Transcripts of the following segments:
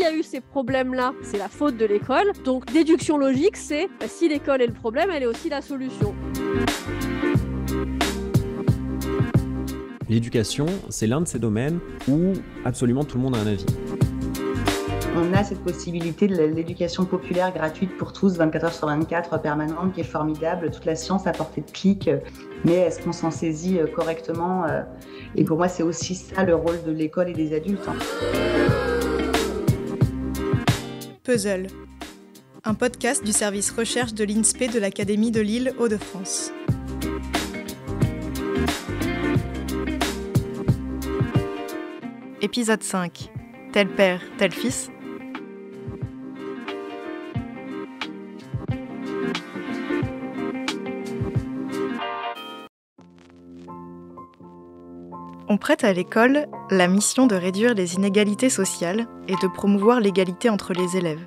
y a eu ces problèmes-là, c'est la faute de l'école. Donc déduction logique, c'est bah, si l'école est le problème, elle est aussi la solution. L'éducation, c'est l'un de ces domaines où absolument tout le monde a un avis. On a cette possibilité de l'éducation populaire gratuite pour tous, 24 heures sur 24, permanente, qui est formidable, toute la science à portée de clic. Mais est-ce qu'on s'en saisit euh, correctement euh Et pour moi, c'est aussi ça le rôle de l'école et des adultes. Hein. Puzzle, un podcast du service recherche de l'INSPE de l'Académie de Lille Hauts-de-France. Épisode 5. Tel père, tel fils, prête à l'école la mission de réduire les inégalités sociales et de promouvoir l'égalité entre les élèves,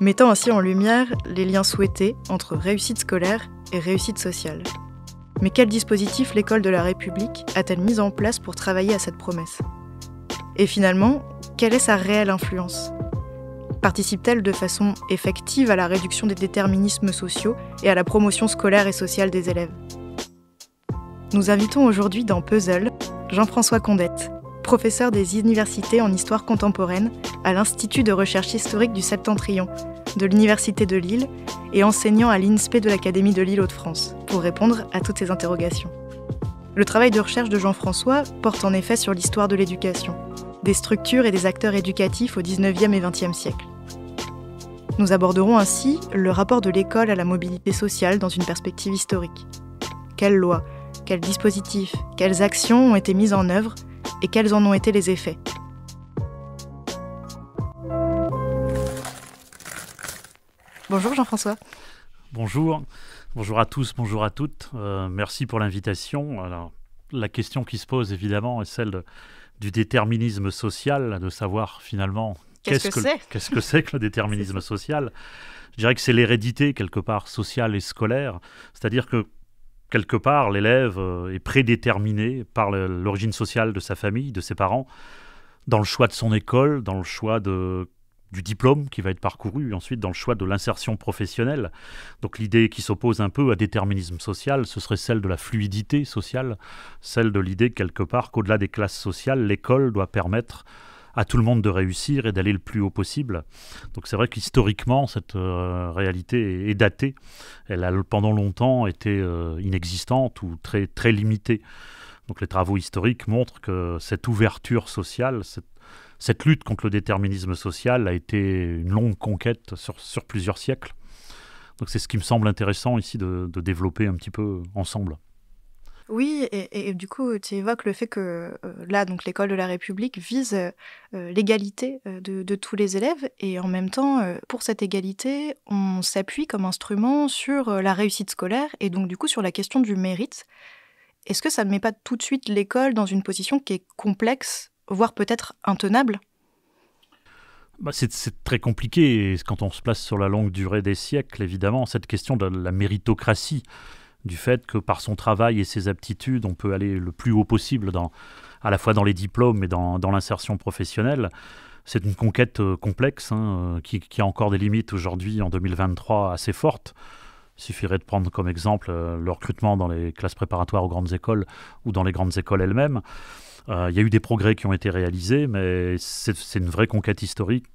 mettant ainsi en lumière les liens souhaités entre réussite scolaire et réussite sociale. Mais quel dispositif l'école de la République a-t-elle mis en place pour travailler à cette promesse Et finalement, quelle est sa réelle influence Participe-t-elle de façon effective à la réduction des déterminismes sociaux et à la promotion scolaire et sociale des élèves Nous invitons aujourd'hui dans Puzzle Jean-François Condette, professeur des universités en histoire contemporaine à l'Institut de recherche historique du Septentrion de l'Université de Lille et enseignant à l'INSPE de l'Académie de Lille haute de france pour répondre à toutes ces interrogations. Le travail de recherche de Jean-François porte en effet sur l'histoire de l'éducation, des structures et des acteurs éducatifs au XIXe et e siècle. Nous aborderons ainsi le rapport de l'école à la mobilité sociale dans une perspective historique. Quelle loi quels dispositifs, quelles actions ont été mises en œuvre et quels en ont été les effets. Bonjour Jean-François. Bonjour. Bonjour à tous, bonjour à toutes. Euh, merci pour l'invitation. Alors, la question qui se pose évidemment est celle du déterminisme social, de savoir finalement qu'est-ce que c'est qu'est-ce que c'est que le déterminisme social. Je dirais que c'est l'hérédité quelque part sociale et scolaire, c'est-à-dire que quelque part, l'élève euh, est prédéterminé par l'origine sociale de sa famille, de ses parents, dans le choix de son école, dans le choix du diplôme qui va être parcouru, ensuite dans le choix de l'insertion professionnelle. Donc l'idée qui s'oppose un peu à déterminisme social, ce serait celle de la fluidité sociale, celle de l'idée quelque part qu'au-delà des classes sociales, l'école doit permettre à tout le monde de réussir et d'aller le plus haut possible. Donc c'est vrai qu'historiquement, cette euh, réalité est, datée. Elle a pendant longtemps été euh, inexistante ou très, très limitée. Donc les travaux historiques montrent que cette ouverture sociale, cette, lutte contre le déterminisme social a été une longue conquête sur, plusieurs siècles. Donc c'est ce qui me semble intéressant ici de développer un petit peu ensemble. Oui, et, du coup, tu évoques le fait que euh, là, donc l'école de la République vise euh, euh, l'égalité de, tous les élèves, et en même temps, pour cette égalité, on s'appuie comme instrument sur la réussite scolaire, et donc du coup sur la question du mérite. Est-ce que ça ne met pas tout de suite l'école dans une position qui est complexe, voire peut-être intenable bah, c'est très compliqué, quand on se place sur la longue durée des siècles, évidemment, cette question de la méritocratie du fait que par son travail et ses aptitudes, on peut aller le plus haut possible, à la fois dans les diplômes et dans, l'insertion professionnelle. C'est une conquête euh, complexe hein, euh, qui, a encore des limites aujourd'hui en 2023 assez fortes. Il suffirait de prendre comme exemple euh, le recrutement dans les classes préparatoires aux grandes écoles ou dans les grandes écoles elles-mêmes. Il y a eu des progrès qui ont été réalisés, mais c'est une vraie conquête historique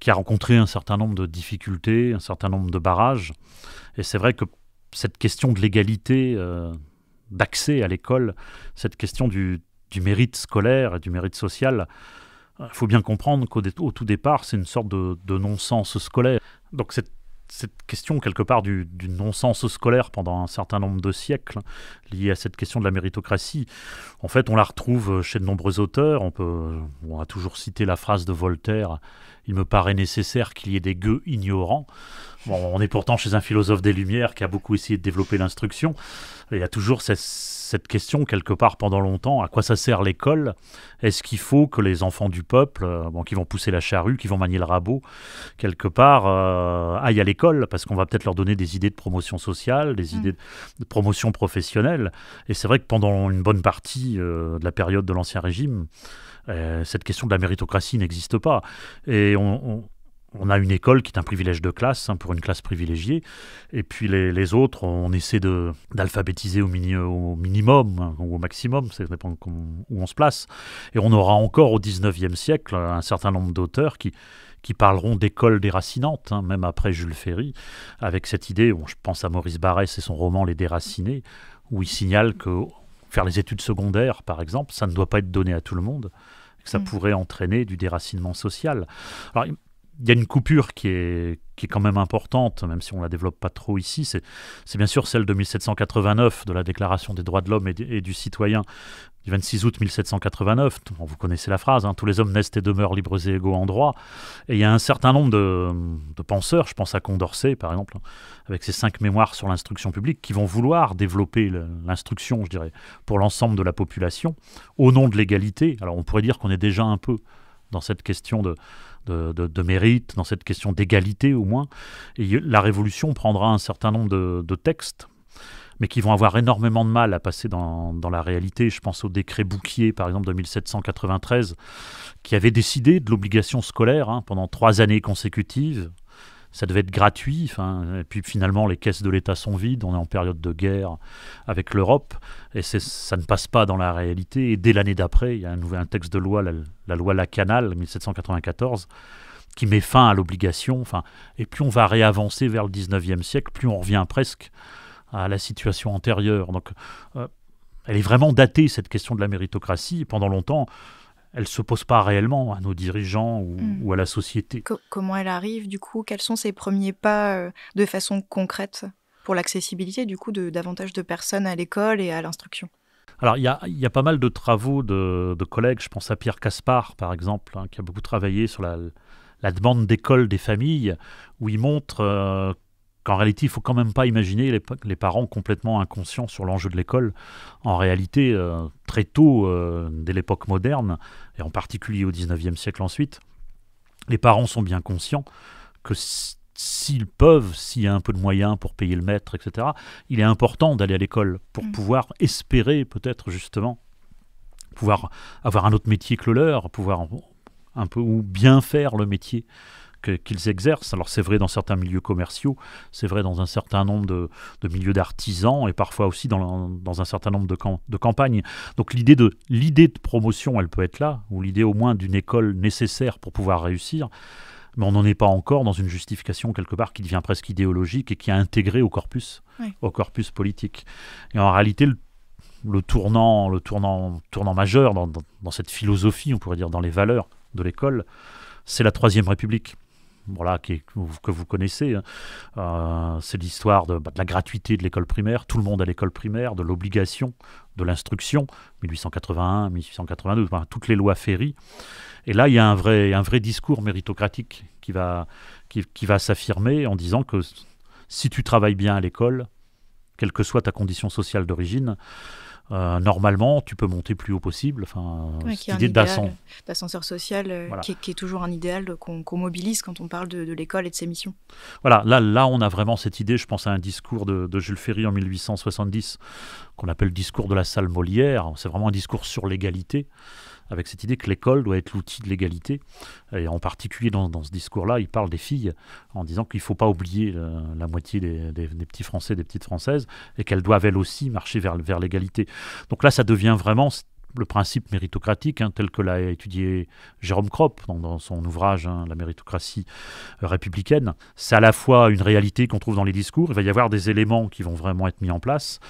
qui a rencontré un certain nombre de difficultés, un certain nombre de barrages. Et c'est vrai que cette question de l'égalité euh, d'accès à l'école, cette question du, mérite scolaire et du mérite social, il euh, faut bien comprendre qu'au tout départ, c'est une sorte de, non-sens scolaire. Donc cette question quelque part du, non-sens scolaire pendant un certain nombre de siècles liée à cette question de la méritocratie. En fait, on la retrouve chez de nombreux auteurs. On, peut, on a toujours cité la phrase de Voltaire Il me paraît nécessaire qu'il y ait des gueux ignorants. on est pourtant chez un philosophe des Lumières qui a beaucoup essayé de développer l'instruction. Il y a toujours cette cette question quelque part pendant longtemps. À quoi ça sert l'école Est-ce qu'il faut que les enfants du peuple, euh, bon, qui vont pousser la charrue, qui vont manier le rabot, quelque part, euh, aillent à l'école Parce qu'on va peut-être leur donner des idées de promotion sociale, des mm. idées de promotion professionnelle. Et c'est vrai que pendant une bonne partie euh, de la période de l'Ancien Régime, cette question de la méritocratie n'existe pas. Et on on a une école qui est un privilège de classe, hein, pour une classe privilégiée. Et puis les, autres, on essaie d'alphabétiser au, au, minimum hein, ou au maximum, ça dépend où on se place. Et on aura encore au 19e siècle un certain nombre d'auteurs qui, qui parleront d'école déracinante, hein, même après Jules Ferry, avec cette idée, je pense à Maurice Barrès et son roman Les Déracinés, où il signale que faire les études secondaires, par exemple, ça ne doit pas être donné à tout le monde, que ça mm. pourrait entraîner du déracinement social. Alors, il y a une coupure qui est, est quand même importante, même si on la développe pas trop ici. C'est, bien sûr celle de 1789, de la Déclaration des droits de l'homme et, du citoyen, du 26 août 1789. vous connaissez la phrase, hein. tous les hommes naissent et demeurent libres et égaux en droit. Et il y a un certain nombre de, penseurs, je pense à Condorcet par exemple, hein, avec ses cinq mémoires sur l'instruction publique, qui vont vouloir développer l'instruction, je dirais, pour l'ensemble de la population, au nom de l'égalité. Alors on pourrait dire qu'on est déjà un peu dans cette question de de, mérite, dans cette question d'égalité au moins. Et la Révolution prendra un certain nombre de, textes mais qui vont avoir énormément de mal à passer dans, la réalité. Je pense au décret Bouquier, par exemple, de 1793, qui avait décidé de l'obligation scolaire hein, pendant trois années consécutives, ça devait être gratuit. et puis finalement, les caisses de l'État sont vides. On est en période de guerre avec l'Europe et ça ne passe pas dans la réalité. Et dès l'année d'après, il y a un, un texte de loi, la, la loi 1794 qui met fin à l'obligation. et plus on va réavancer vers le 19e siècle, plus on revient presque à la situation antérieure. Donc, euh, elle est vraiment datée, cette question de la méritocratie. Pendant longtemps, elle pose pas réellement à nos dirigeants ou, hmm. à la société. comment elle arrive du coup Quels sont ses premiers pas euh, de façon concrète pour l'accessibilité du coup de davantage de personnes à l'école et à l'instruction alors, il y, y, a, pas mal de travaux de, collègues. Je pense à Pierre Caspar, par exemple, hein, qui a beaucoup travaillé sur la, demande d'école des familles, où il montre euh, en réalité, il faut quand même pas imaginer les, parents complètement inconscients sur l'enjeu de l'école. En réalité, euh, très tôt, euh, dès l'époque moderne, et en particulier au 19e siècle ensuite, les parents sont bien conscients que s'ils peuvent, s'il y a un peu de moyens pour payer le maître, etc., il est important d'aller à l'école pour mm. pouvoir espérer peut-être justement pouvoir avoir un autre métier que le leur, pouvoir un peu ou bien faire le métier qu'ils exercent. Alors c'est vrai dans certains milieux commerciaux, c'est vrai dans un certain nombre de, milieux d'artisans et parfois aussi dans, un certain nombre de, campagnes. Donc l'idée de, de promotion, elle peut être là, ou l'idée au moins d'une école nécessaire pour pouvoir réussir mais on n'en est pas encore dans une justification quelque part qui devient presque idéologique et qui est intégrée au corpus, au corpus politique. Et en réalité, le, tournant, le tournant, majeur dans, cette philosophie, on pourrait dire dans les valeurs de l'école, c'est la Troisième République voilà, que vous connaissez. Hein. Euh, c'est l'histoire bah, de, la gratuité de l'école primaire, tout le monde à l'école primaire, de l'obligation de l'instruction, 1881, 1892 toutes les lois féries. Et là, il y a un vrai, un vrai discours méritocratique qui va, qui, qui va s'affirmer en disant que si tu travailles bien à l'école, quelle que soit ta condition sociale d'origine, euh, normalement, tu peux monter plus haut possible. Enfin, l'idée idée d'ascenseur social, euh, qui, est, toujours un idéal qu'on mobilise quand on parle de, l'école et de ses missions. Voilà, là, là, on a vraiment cette idée. Je pense à un discours de, Jules Ferry en 1870 qu'on appelle le discours de la salle Molière. C'est vraiment un discours sur l'égalité avec cette idée que l'école doit être l'outil de l'égalité. Et en particulier dans, ce discours-là, il parle des filles en disant qu'il ne faut pas oublier euh, la, moitié des, petits Français, des petites Françaises, et qu'elles doivent elles aussi marcher vers, vers l'égalité. Donc là, ça devient vraiment le principe méritocratique, hein, tel que l'a étudié Jérôme Kropp dans, son ouvrage hein, La méritocratie euh, républicaine. C'est à la fois une réalité qu'on trouve dans les discours, il va y avoir des éléments qui vont vraiment être mis en place,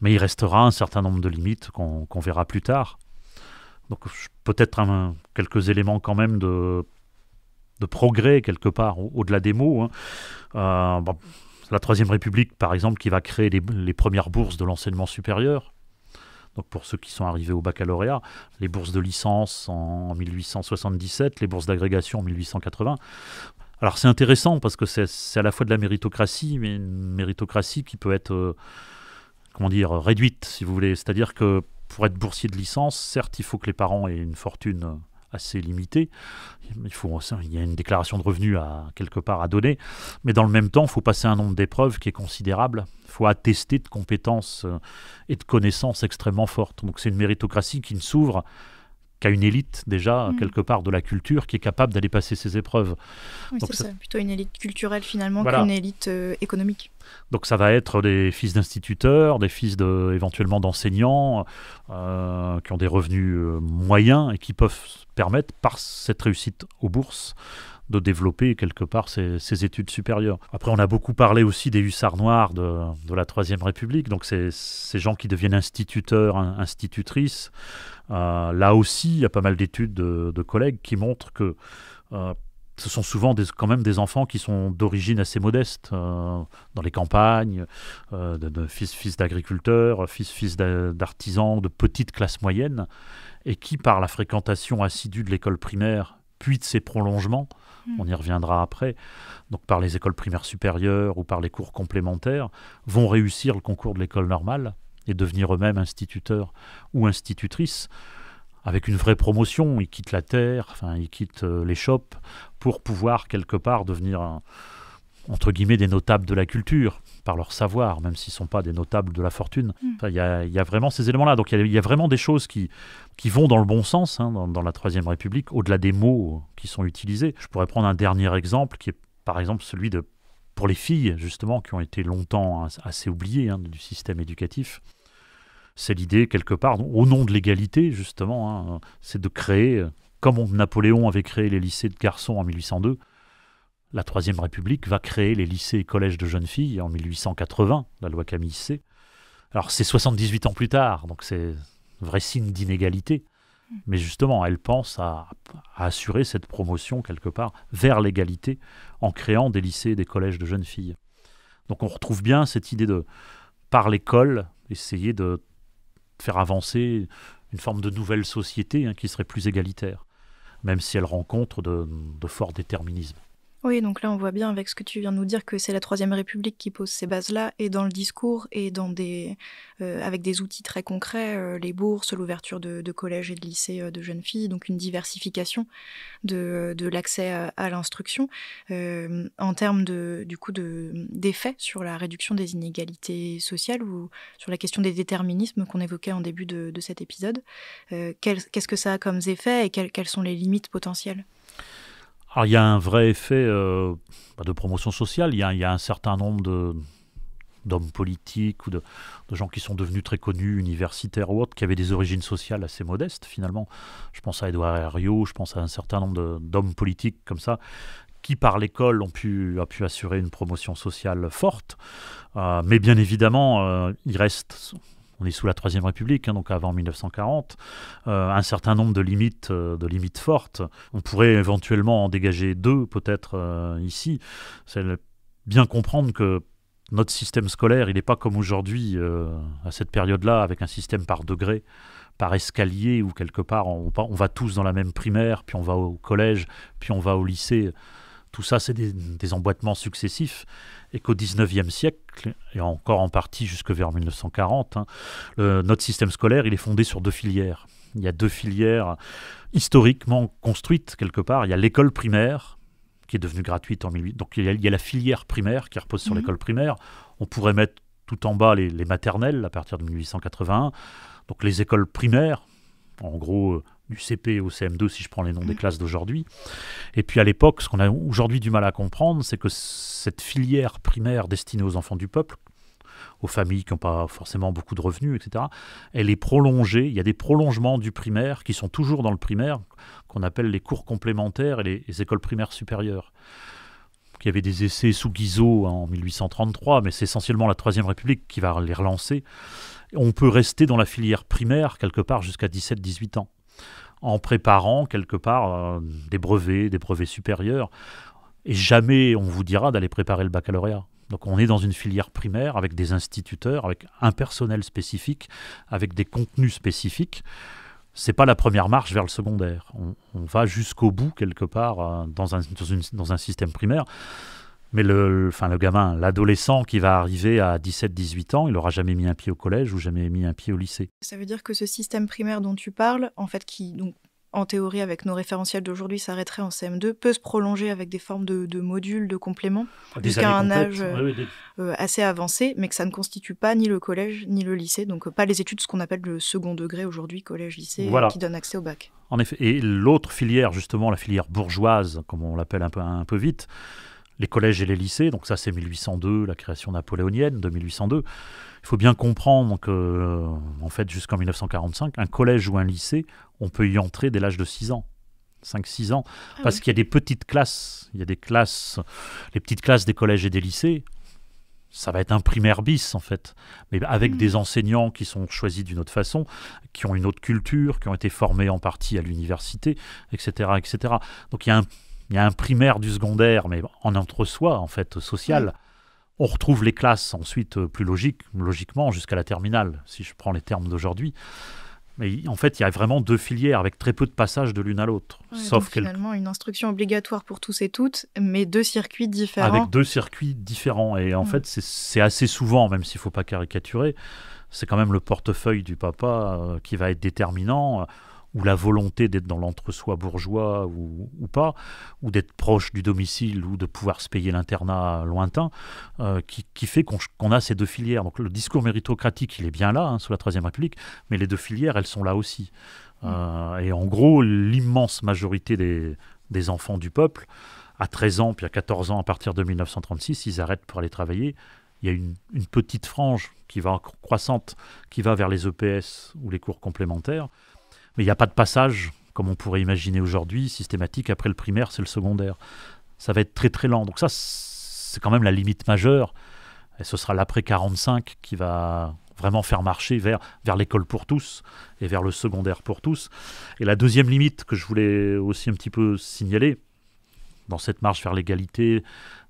mais il restera un certain nombre de limites qu'on verra plus tard. Donc peut-être quelques éléments quand même de, de progrès quelque part au, delà des mots. Hein. Euh, la Troisième République, par exemple, qui va créer les, premières bourses de l'enseignement supérieur. Donc pour ceux qui sont arrivés au baccalauréat, les bourses de licence en 1877, les bourses d'agrégation en 1880. Alors c'est intéressant parce que c'est à la fois de la méritocratie, mais une méritocratie qui peut être, euh, comment dire, réduite, si vous voulez. C'est-à-dire que pour être boursier de licence, certes, il faut que les parents aient une fortune euh, assez limitée. Il, faut, il y a une déclaration de revenus à quelque part à donner, mais dans le même temps, il faut passer un nombre d'épreuves qui est considérable. Il faut attester de compétences euh, et de connaissances extrêmement fortes. Donc c'est une méritocratie qui ne s'ouvre qu'à une élite déjà, mm. quelque part, de la culture qui est capable d'aller passer ces épreuves. Oui, c'est ça... plutôt une élite culturelle finalement qu'une élite euh, économique. Donc ça va être des fils d'instituteurs, des fils de, éventuellement d'enseignants euh, qui ont des revenus euh, moyens et qui peuvent permettre, par cette réussite aux bourses, de développer quelque part ses, études supérieures. Après, on a beaucoup parlé aussi des hussards noirs de, de la Troisième République, donc ces gens qui deviennent instituteurs, institutrices, euh, là aussi, il y a pas mal d'études de, collègues qui montrent que euh, ce sont souvent des, quand même des enfants qui sont d'origine assez modeste, euh, dans les campagnes, fils, fils d'agriculteurs, fils, fils d'artisans, de petites classes moyennes, et qui, par la fréquentation assidue de l'école primaire, puis de ses prolongements, hmm. on y reviendra après, donc par les écoles primaires supérieures ou par les cours complémentaires, vont réussir le concours de l'école normale et devenir eux-mêmes instituteurs ou institutrices avec une vraie promotion. Ils quittent la terre, enfin, ils quittent euh, les shops pour pouvoir quelque part devenir entre guillemets des notables de la culture par leur savoir, même s'ils ne sont pas des notables de la fortune. Hmm. Il y, y, a, vraiment ces éléments-là. Donc il y, a vraiment des choses qui, qui vont dans le bon sens hein, dans, la Troisième République, au-delà des mots qui sont utilisés. Je pourrais prendre un dernier exemple qui est par exemple celui de pour les filles, justement, qui ont été longtemps assez oubliées hein, du système éducatif, c'est l'idée, quelque part, au nom de l'égalité, justement, hein, c'est de créer, comme Napoléon avait créé les lycées de garçons en 1802, la Troisième République va créer les lycées et collèges de jeunes filles en 1880, la loi Camille C. Alors c'est 78 ans plus tard, donc c'est vrai signe d'inégalité. Mais justement, elle pense à, à, assurer cette promotion quelque part vers l'égalité en créant des lycées et des collèges de jeunes filles. Donc on retrouve bien cette idée de, par l'école, essayer de faire avancer une forme de nouvelle société hein, qui serait plus égalitaire, même si elle rencontre de, de forts déterminismes. Oui, donc là, on voit bien avec ce que tu viens de nous dire que c'est la Troisième République qui pose ces bases-là, et dans le discours, et euh, avec des outils très concrets, euh, les bourses, l'ouverture de, collèges et de lycées euh, de jeunes filles, donc une diversification de, l'accès à, l'instruction, en termes de, du coup d'effets sur la réduction des inégalités sociales ou sur la question des déterminismes qu'on évoquait en début de, cet épisode. Qu'est-ce que ça a comme effet et quelles sont les limites potentielles alors il y a un vrai effet euh, bah, de promotion sociale, il y, a, un certain nombre d'hommes politiques ou de, gens qui sont devenus très connus, universitaires ou autres, qui avaient des origines sociales assez modestes finalement. Je pense à Édouard Herriot, je pense à un certain nombre d'hommes politiques comme ça qui par l'école ont pu, assurer une promotion sociale forte. Euh, mais bien évidemment, euh, il reste on est sous la Troisième République, hein, donc avant 1940, euh, un certain nombre de limites, euh, de limites fortes. On pourrait éventuellement en dégager deux, peut-être euh, ici. C'est bien comprendre que notre système scolaire, il n'est pas comme aujourd'hui, à cette période-là, avec un système par degré par escalier ou quelque part on va tous dans la même primaire, puis on va au collège, puis on va au lycée. Tout ça, c'est des, emboîtements successifs et qu'au XIXe siècle, et encore en partie jusque vers 1940, hein, notre système scolaire, il est fondé sur deux filières. Il y a deux filières historiquement construites quelque part. Il y a l'école primaire, qui est devenue gratuite en 1880. Donc il y, a, la filière primaire qui repose sur mmh. l'école primaire. On pourrait mettre tout en bas les maternelles à partir de 1881. Donc les écoles primaires, en gros euh, du CP au CM2 si je prends les noms des mm. classes d'aujourd'hui. Et puis à l'époque, ce qu'on a aujourd'hui du mal à comprendre, c'est que cette filière primaire destinée aux enfants du peuple, aux familles qui n'ont pas forcément beaucoup de revenus, etc., elle est prolongée. Il y a des prolongements du primaire qui sont toujours dans le primaire, qu'on appelle les cours complémentaires et les, écoles primaires supérieures. Il y avait des essais sous Guizot hein, en 1833, mais c'est essentiellement la Troisième République qui va les relancer. On peut rester dans la filière primaire quelque part jusqu'à 17-18 ans en préparant quelque part euh, des brevets, des brevets supérieurs. Et jamais on vous dira d'aller préparer le baccalauréat. Donc on est dans une filière primaire avec des instituteurs, avec un personnel spécifique, avec des contenus spécifiques. C'est pas la première marche vers le secondaire. On, va jusqu'au bout quelque part euh, dans, un, dans, dans un système primaire. Mais le, le gamin, l'adolescent qui va arriver à 17-18 ans, il n'aura jamais mis un pied au collège ou jamais mis un pied au lycée. Ça veut dire que ce système primaire dont tu parles, en fait, qui, donc, en théorie, avec nos référentiels d'aujourd'hui, s'arrêterait en CM2, peut se prolonger avec des formes de, modules, de compléments, jusqu'à un âge euh, euh, assez avancé, mais que ça ne constitue pas ni le collège ni le lycée, donc euh, pas les études, ce qu'on appelle le second degré aujourd'hui, collège-lycée, qui donne accès au bac. En effet, et l'autre filière, justement, la filière bourgeoise, comme on l'appelle un peu, un peu vite, les collèges et les lycées. Donc ça, c'est 1802, la création napoléonienne de 1802. Il faut bien comprendre que, euh, en fait, jusqu'en 1945, un collège ou un lycée, on peut y entrer dès l'âge de 6 ans. 5-6 ans, ah parce qu'il y a des petites classes, il y a des classes, les petites classes des collèges et des lycées, ça va être un primaire bis en fait, mais avec hmm. des enseignants qui sont choisis d'une autre façon, qui ont une autre culture, qui ont été formés en partie à l'université, etc., etc. Donc il y a un il y a un primaire du secondaire, mais en entre-soi, en fait, social. On retrouve les classes ensuite euh, plus logiques, logiquement, jusqu'à la terminale, si je prends les termes d'aujourd'hui. Mais en fait, il y a vraiment deux filières avec très peu de passages de l'une à l'autre. Ouais, sauf finalement une instruction obligatoire pour tous et toutes, mais deux circuits différents. Avec deux circuits différents. Et en mm. fait, c'est assez souvent, même s'il ne faut pas caricaturer, c'est quand même le portefeuille du papa euh, qui va être déterminant ou la volonté d'être dans l'entre-soi bourgeois ou, pas, ou d'être proche du domicile ou de pouvoir se payer l'internat lointain, euh, qui, fait qu'on a ces deux filières. Donc le discours méritocratique, il est bien là, hein, sous la Troisième République, mais les deux filières, elles sont là aussi. Mmh. Euh, et en gros, l'immense majorité des, enfants du peuple, à 13 ans, puis à 14 ans, à partir de 1936, ils arrêtent pour aller travailler. Il y a une, une petite frange qui va croissante, qui va vers les EPS ou les cours complémentaires. Mais il n'y a pas de passage, comme on pourrait imaginer aujourd'hui, systématique. Après le primaire, c'est le secondaire. Ça va être très très lent. Donc ça, c'est quand même la limite majeure. Et ce sera l'après 45 qui va vraiment faire marcher vers, vers l'école pour tous et vers le secondaire pour tous. Et la deuxième limite que je voulais aussi un petit peu signaler, dans cette marche vers l'égalité,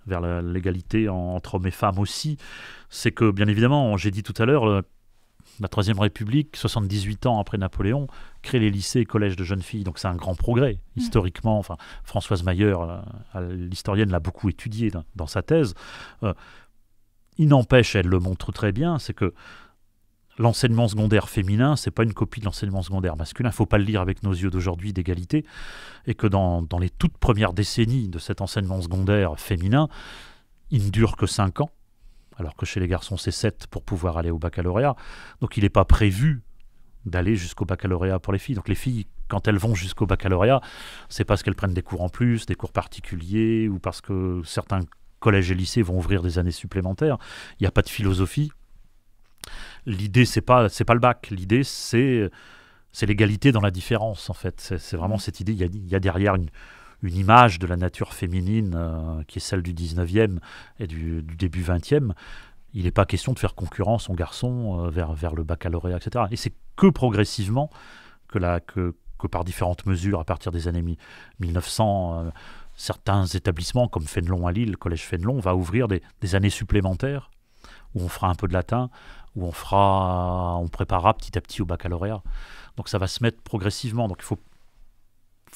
vers l'égalité entre hommes et femmes aussi, c'est que bien évidemment, j'ai dit tout à l'heure, euh, la Troisième République, 78 ans après Napoléon, crée les lycées et collèges de jeunes filles. Donc c'est un grand progrès mm. historiquement. Enfin, Françoise Mayer, euh, l'historienne, l'a beaucoup étudié dans, sa thèse. Euh, il n'empêche, elle le montre très bien, c'est que l'enseignement secondaire féminin, c'est pas une copie de l'enseignement secondaire masculin. Il faut pas le lire avec nos yeux d'aujourd'hui d'égalité. Et que dans, dans les toutes premières décennies de cet enseignement secondaire féminin, il ne dure que 5 ans alors que chez les garçons c'est 7 pour pouvoir aller au baccalauréat. Donc il n'est pas prévu d'aller jusqu'au baccalauréat pour les filles. Donc les filles, quand elles vont jusqu'au baccalauréat, c'est parce qu'elles prennent des cours en plus, des cours particuliers, ou parce que certains collèges et lycées vont ouvrir des années supplémentaires. Il n'y a pas de philosophie. L'idée, c'est pas, c'est pas le bac. L'idée, c'est, c'est l'égalité dans la différence, en fait. C'est, vraiment mmh. cette idée. Il y a, il y a derrière une, une image de la nature féminine euh, qui est celle du 19e et du, début 20e, il n'est pas question de faire concurrence aux garçons euh, vers, vers le baccalauréat, etc. Et c'est que progressivement que, la, que, que, par différentes mesures, à partir des années 1900, euh, certains établissements comme Fénelon à Lille, le collège Fénelon, va ouvrir des, des années supplémentaires où on fera un peu de latin, où on fera, on préparera petit à petit au baccalauréat. Donc ça va se mettre progressivement. Donc il faut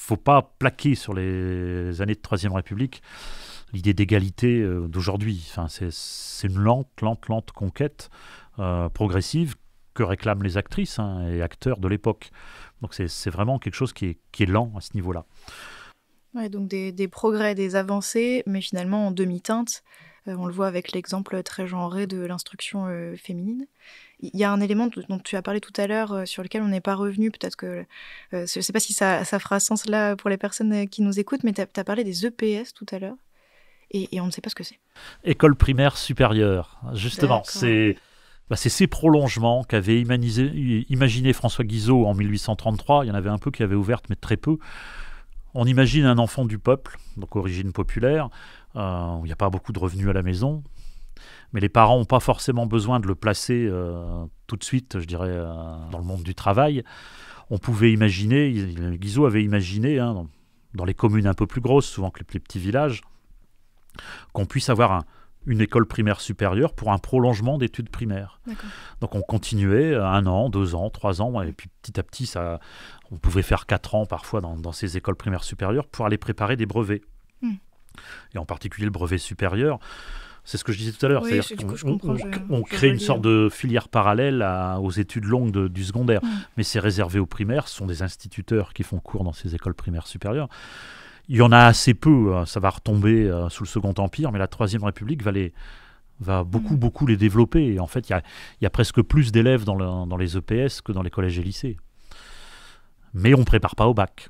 faut pas plaquer sur les années de Troisième République l'idée d'égalité euh, d'aujourd'hui. Enfin, c'est une lente, lente, lente conquête euh, progressive que réclament les actrices hein, et acteurs de l'époque. Donc c'est vraiment quelque chose qui est, qui est lent à ce niveau-là. donc des, des, progrès, des avancées, mais finalement en demi-teinte. Euh, on le voit avec l'exemple très genré de l'instruction féminine il y a un élément dont tu as parlé tout à l'heure euh, sur lequel on n'est pas revenu. Peut-être que euh, je ne sais pas si ça, fera sens là pour les personnes euh, qui nous écoutent, mais tu as, parlé des EPS tout à l'heure et, on ne sait pas ce que c'est. École primaire supérieure, justement. Bah, c'est. ces prolongements qu'avait imaginé François Guizot en 1833. Il y en avait un peu qui avaient ouvert, mais très peu. On imagine un enfant du peuple, donc origine populaire, il n'y a pas beaucoup de revenus à la maison, mais les parents n'ont pas forcément besoin de le placer euh, tout de suite, je dirais, euh, dans le monde du travail. On pouvait imaginer, Guizot avait imaginé, hein, dans les communes un peu plus grosses, souvent que les petits villages, qu'on puisse avoir une école primaire supérieure pour un prolongement d'études primaires. Donc on continuait euh, un an, deux ans, trois ans, et puis petit à petit, ça, on pouvait faire quatre ans parfois dans, ces écoles primaires supérieures pour aller préparer des brevets. Hmm. Et en particulier le brevet supérieur. C'est ce que je disais tout à l'heure. on, crée une sorte de filière parallèle aux études longues du secondaire. Mm. Mais c'est réservé aux primaires. Ce sont des instituteurs qui font cours dans ces écoles primaires supérieures. Il y en a assez peu. Hein, ça va retomber euh, sous le Second Empire, mais la Troisième République va les, va beaucoup, mm. beaucoup les développer. Et en fait, il y, a, presque plus d'élèves dans, dans les EPS que dans les collèges et lycées mais on prépare pas au bac.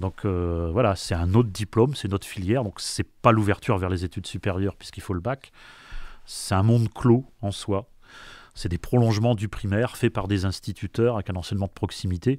donc euh, voilà, c'est un autre diplôme, c'est notre filière, donc c'est pas l'ouverture vers les études supérieures puisqu'il faut le bac. C'est un monde clos en soi. C'est des prolongements du primaire faits par des instituteurs avec un enseignement de proximité.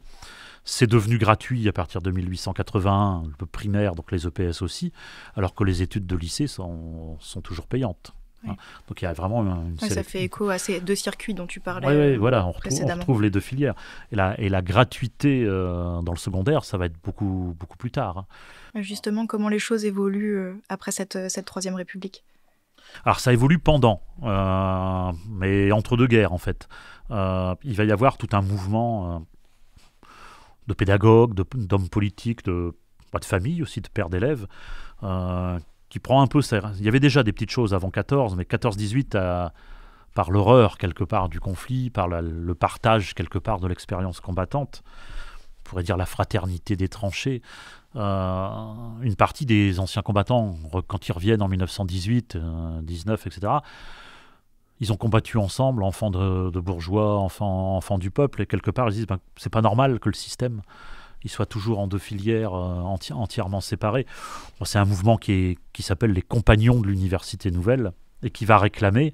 C'est devenu gratuit à partir de 1881, le primaire, donc les EPS aussi, alors que les études de lycée sont toujours payantes. Hein. Donc il y a vraiment une. ça fait écho à ces deux circuits dont tu parlais. Oui, voilà, on euh, retrouve, les deux filières. Et la, et la gratuité euh, dans le secondaire, ça va être beaucoup, beaucoup plus tard. Hein. Euh, justement, comment les choses évoluent après cette, cette Troisième République alors ça évolue pendant, mais entre deux guerres en fait. il va y avoir tout un mouvement de pédagogues, d'hommes politiques, de, de familles aussi, de pères d'élèves, qui prend un peu. Il y avait déjà des petites choses avant 14, mais 14-18 euh, par l'horreur quelque part du conflit, par le partage quelque part de l'expérience combattante, on pourrait dire la fraternité des tranchées. Euh, une partie des anciens combattants, quand ils reviennent en 1918, 1919 19, etc., ils ont combattu ensemble, enfants de, bourgeois, enfants, enfants du peuple, et quelque part ils disent ben, c'est pas normal que le système ils soient toujours en deux filières euh, entièrement séparées. c'est un mouvement qui s'appelle les compagnons de l'université nouvelle et qui va réclamer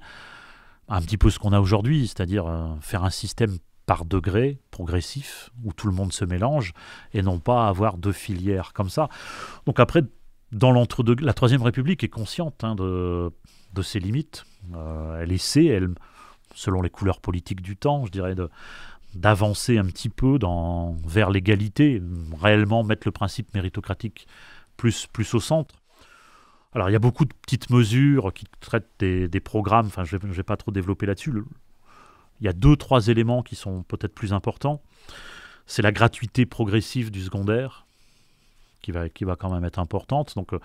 un petit peu ce qu'on a aujourd'hui, c'est-à-dire euh, faire un système par degré, progressif, où tout le monde se mélange, et non pas avoir deux filières comme ça. Donc après, dans l'entre-deux, la Troisième République est consciente hein, de, ses limites. Euh, elle essaie, elle, selon les couleurs politiques du temps, je dirais, de, d'avancer un petit peu dans, vers l'égalité, réellement mettre le principe méritocratique plus, plus au centre. Alors il y a beaucoup de petites mesures qui traitent des, programmes, enfin je ne vais pas trop développer là-dessus. Il y a deux, trois éléments qui sont peut-être plus importants. C'est la gratuité progressive du secondaire, qui va, qui va quand même être importante. Donc euh,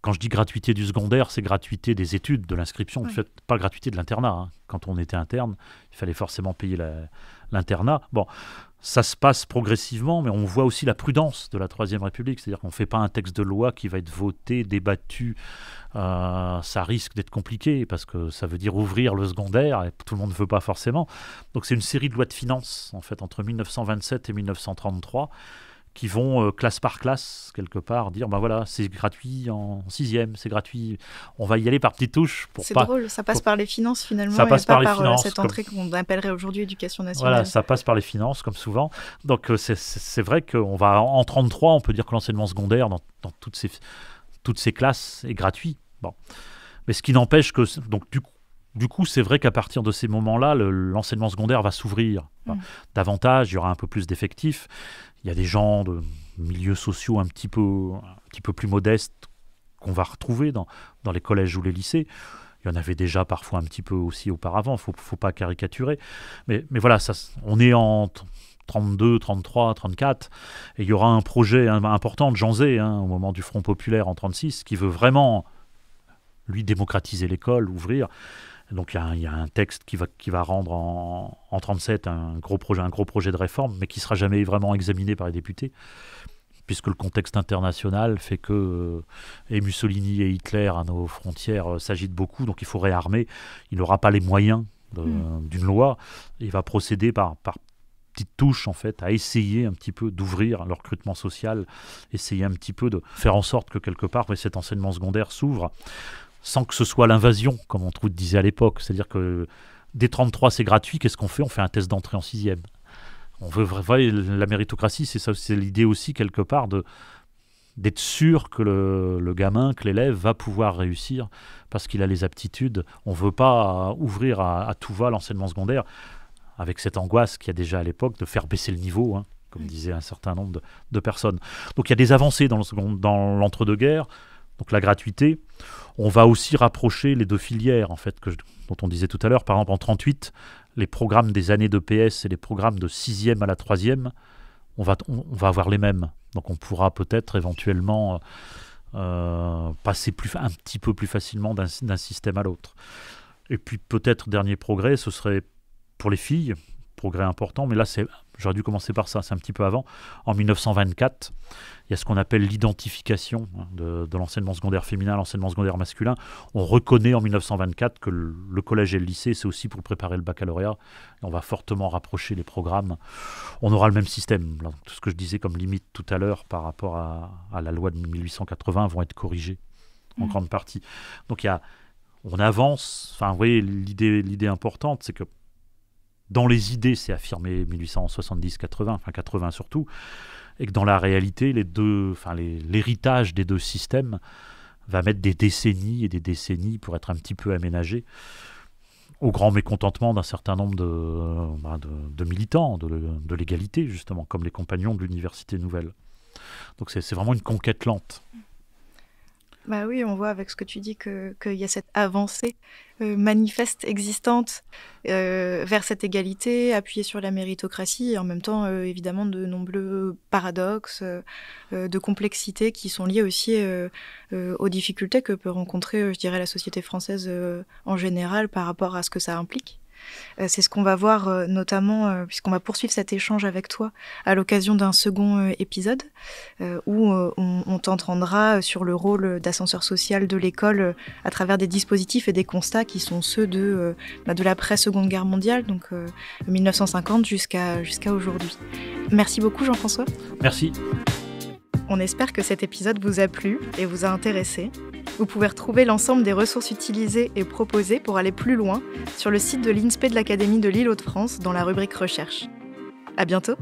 quand je dis gratuité du secondaire, c'est gratuité des études, de l'inscription, fait, pas gratuité de l'internat. Hein. Quand on était interne, il fallait forcément payer la, l'internat. Bon, ça se passe progressivement, mais on voit aussi la prudence de la Troisième République, c'est-à-dire qu'on ne fait pas un texte de loi qui va être voté, débattu, euh, ça risque d'être compliqué, parce que ça veut dire ouvrir le secondaire, et tout le monde ne veut pas forcément. Donc c'est une série de lois de finances, en fait, entre 1927 et 1933, qui vont euh, classe par classe, quelque part, dire ben voilà, c'est gratuit en sixième, c'est gratuit, on va y aller par petites touches. c'est drôle, ça passe par les finances finalement, ça passe par, les euh, finances, cette entrée qu'on appellerait aujourd'hui éducation nationale. Voilà, ça passe par les finances, comme souvent. Donc euh, c'est, vrai qu'on va en 33, on peut dire que l'enseignement secondaire dans, toutes, ces, toutes ces classes est gratuit. Bon. Mais ce qui n'empêche que, donc du coup, du coup, c'est vrai qu'à partir de ces moments-là, l'enseignement secondaire va s'ouvrir mm. davantage, il y aura un peu plus d'effectifs. Il y a des gens de milieux sociaux un petit peu, un petit peu plus modestes qu'on va retrouver dans, les collèges ou les lycées. Il y en avait déjà parfois un petit peu aussi auparavant, il ne faut, pas caricaturer. Mais, voilà, ça, on est en 32, 33, 34. Et il y aura un projet important de Jean Zé, hein, au moment du Front populaire en 36 qui veut vraiment, lui, démocratiser l'école, ouvrir. Donc il y, a, un texte qui va, qui va rendre en, 1937 37 un gros, projet, un gros projet de réforme, mais qui sera jamais vraiment examiné par les députés, puisque le contexte international fait que euh, et Mussolini et Hitler à nos frontières s'agit euh, s'agitent beaucoup, donc il faut réarmer. Il n'aura pas les moyens euh, hmm. d'une loi. Il va procéder par, par petites touches, en fait, à essayer un petit peu d'ouvrir le recrutement social, essayer un petit peu de faire en sorte que quelque part mais cet enseignement secondaire s'ouvre sans que ce soit l'invasion, comme on trouve disait à l'époque. C'est-à-dire que dès 33, c'est gratuit, qu'est-ce qu'on fait On fait un test d'entrée en sixième. On veut la méritocratie, c'est ça, c'est l'idée aussi quelque part de d'être sûr que le, le gamin, que l'élève va pouvoir réussir parce qu'il a les aptitudes. On ne veut pas ouvrir à, tout va l'enseignement secondaire avec cette angoisse qu'il y a déjà à l'époque de faire baisser le niveau, hein, comme disait un certain nombre de, personnes. Donc il y a des avancées dans l'entre-deux-guerres donc la gratuité. On va aussi rapprocher les deux filières en fait que dont on disait tout à l'heure. Par exemple, en 38, les programmes des années de PS et les programmes de 6e à la 3e, on va, on, va avoir les mêmes. Donc on pourra peut-être éventuellement euh, passer un petit peu plus facilement d'un système à l'autre. Et puis peut-être dernier progrès, ce serait pour les filles, progrès important, mais là c'est j'aurais dû commencer par ça, c'est un petit peu avant, en 1924, il y a ce qu'on appelle l'identification hein, de, l'enseignement secondaire féminin l'enseignement secondaire masculin. On reconnaît en 1924 que le, collège et le lycée, c'est aussi pour préparer le baccalauréat. Et on va fortement rapprocher les programmes. On aura le même système. tout ce que je disais comme limite tout à l'heure par rapport à, la loi de 1880 vont être corrigés en mmh. grande partie. Donc il y a, on avance. Enfin, vous voyez, l'idée importante, c'est que dans les idées, c'est affirmé 1870-80, enfin 80 surtout, et que dans la réalité, l'héritage des deux systèmes va mettre des décennies et des décennies pour être un petit peu aménagé, au grand mécontentement d'un certain nombre de, euh, militants de l'égalité, justement, comme les compagnons de l'université nouvelle. Donc c'est vraiment une conquête lente. Bah oui, on voit avec ce que tu dis qu'il y a cette avancée euh, manifeste, existante, euh, vers cette égalité, appuyée sur la méritocratie, et en même temps, euh, évidemment, de nombreux paradoxes, de complexités qui sont liées aussi aux difficultés que peut rencontrer, je dirais, la société française en général par rapport à ce que ça implique. Euh, c'est ce qu'on va voir euh, notamment, euh, puisqu'on va poursuivre cet échange avec toi à l'occasion d'un second épisode, où on, t'entendra sur le rôle d'ascenseur social de l'école à travers des dispositifs et des constats qui sont ceux de, bah, de l'après-seconde guerre mondiale, donc 1950 jusqu'à jusqu'à aujourd'hui. Merci beaucoup Jean-François. Merci. On espère que cet épisode vous a plu et vous a intéressé. Vous pouvez retrouver l'ensemble des ressources utilisées et proposées pour aller plus loin sur le site de l'INSPE de l'Académie de l'île haut de france dans la rubrique Recherche. À bientôt!